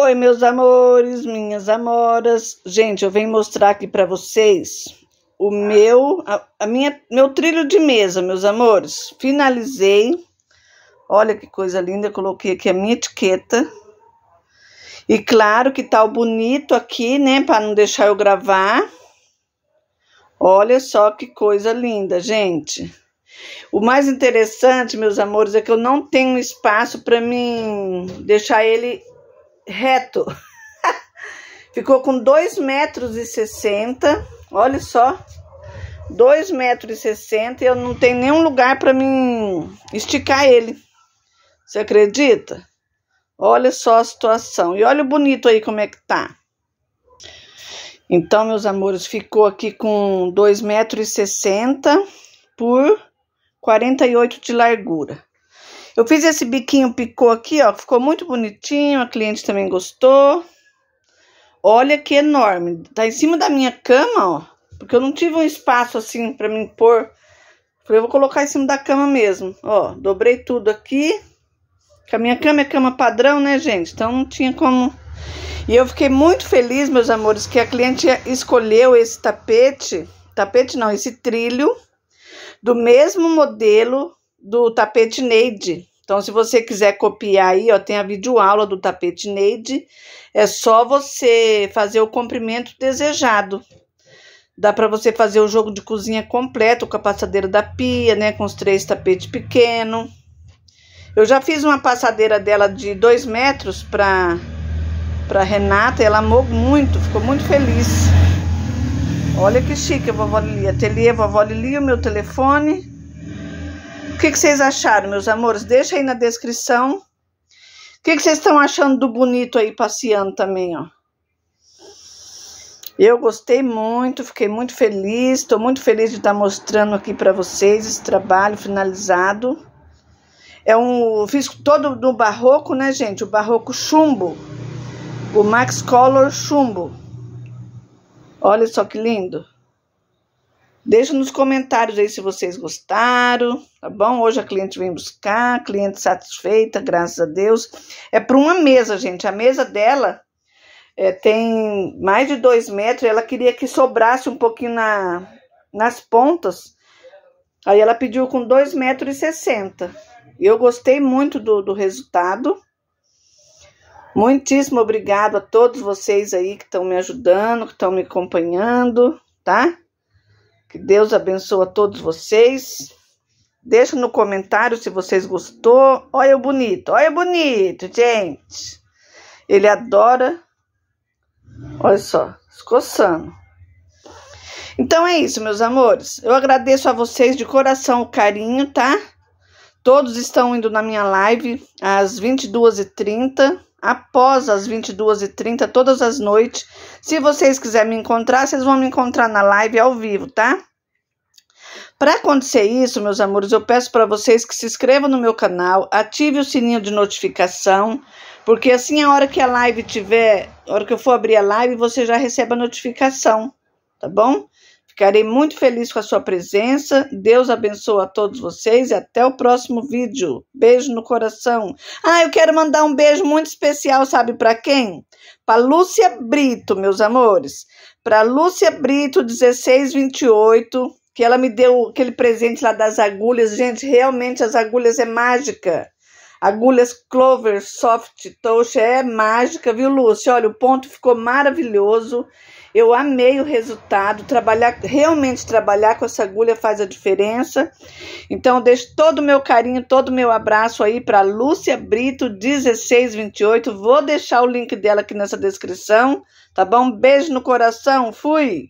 Oi, meus amores, minhas amoras. Gente, eu venho mostrar aqui para vocês o meu a, a, minha meu trilho de mesa, meus amores. Finalizei. Olha que coisa linda, coloquei aqui a minha etiqueta. E claro que tal tá bonito aqui, né, para não deixar eu gravar. Olha só que coisa linda, gente. O mais interessante, meus amores, é que eu não tenho espaço para mim deixar ele reto. Ficou com 2,60 metros e 60. Olha só. 2,60 metros e 60 eu não tenho nenhum lugar para mim esticar ele. Você acredita? Olha só a situação. E olha o bonito aí como é que tá. Então, meus amores, ficou aqui com 2,60 metros por 48 de largura. Eu fiz esse biquinho picô aqui, ó, ficou muito bonitinho, a cliente também gostou. Olha que enorme, tá em cima da minha cama, ó, porque eu não tive um espaço assim para mim pôr. Eu vou colocar em cima da cama mesmo, ó, dobrei tudo aqui. Que a minha cama é cama padrão, né, gente? Então não tinha como... E eu fiquei muito feliz, meus amores, que a cliente escolheu esse tapete, tapete não, esse trilho, do mesmo modelo do tapete Neide. Então, se você quiser copiar aí, ó, tem a videoaula do tapete Neide. É só você fazer o comprimento desejado. Dá para você fazer o jogo de cozinha completo com a passadeira da pia, né? Com os três tapetes pequenos. Eu já fiz uma passadeira dela de dois metros para para Renata. Ela amou muito, ficou muito feliz. Olha que chique, a vovó Lili. Ateliê, vovó Lili, o meu telefone o que, que, vocês acharam, meus amores? Deixa aí na descrição. O que, que vocês estão achando do bonito aí passeando também, ó? Eu gostei muito, fiquei muito feliz. Estou muito feliz de estar mostrando aqui para vocês esse trabalho finalizado. É um, fiz todo do barroco, né, gente? O barroco chumbo. O Max Color chumbo. Olha só que lindo. Deixa nos comentários aí se vocês gostaram, tá bom? Hoje a cliente vem buscar, cliente satisfeita, graças a Deus. É para uma mesa, gente. A mesa dela é, tem mais de dois metros. Ela queria que sobrasse um pouquinho na, nas pontas. Aí ela pediu com 2,60 metros. E 60. Eu gostei muito do, do resultado. Muitíssimo obrigado a todos vocês aí que estão me ajudando, que estão me acompanhando, tá? Que Deus abençoe a todos vocês. Deixa no comentário se vocês gostou. Olha o bonito, olha o bonito, gente. Ele adora. Olha só, escoçando. Então é isso, meus amores. Eu agradeço a vocês de coração o carinho, tá? Todos estão indo na minha live às 22h30 após as 22h30, todas as noites. Se vocês quiserem me encontrar, vocês vão me encontrar na live ao vivo, tá? Para acontecer isso, meus amores, eu peço para vocês que se inscrevam no meu canal, ative o sininho de notificação, porque assim a hora que a live tiver, a hora que eu for abrir a live, você já recebe a notificação, tá bom? Ficarei muito feliz com a sua presença. Deus abençoe a todos vocês e até o próximo vídeo. Beijo no coração. Ah, eu quero mandar um beijo muito especial, sabe para quem? Para Lúcia Brito, meus amores. Para Lúcia Brito 1628, que ela me deu aquele presente lá das agulhas. Gente, realmente as agulhas é mágica. Agulhas Clover Soft Touch é mágica, viu, Lúcia? Olha, o ponto ficou maravilhoso. Eu amei o resultado. Trabalhar, realmente trabalhar com essa agulha faz a diferença. Então, deixo todo o meu carinho, todo o meu abraço aí para Lúcia Brito 1628. Vou deixar o link dela aqui nessa descrição, tá bom? Beijo no coração. Fui.